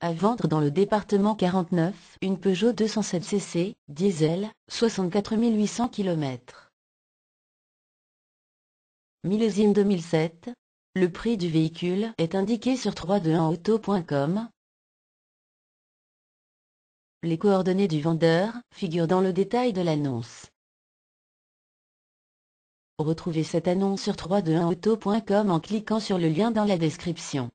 À vendre dans le département 49, une Peugeot 207 cc, diesel, 64 800 km. Millésime 2007. Le prix du véhicule est indiqué sur 321auto.com. Les coordonnées du vendeur figurent dans le détail de l'annonce. Retrouvez cette annonce sur 321auto.com en cliquant sur le lien dans la description.